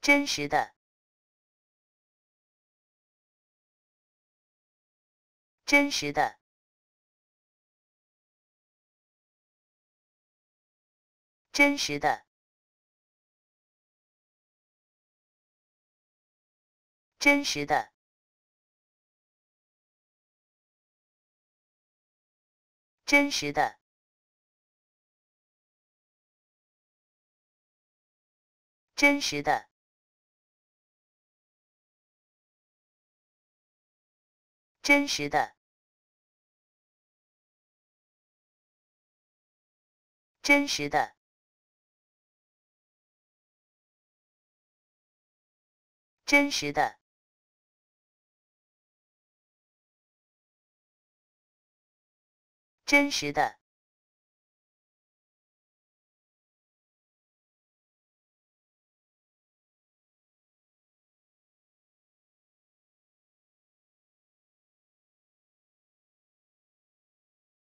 真实的，真实的，真实的，真实的，真实的。真实的，真实的，真实的，真实的。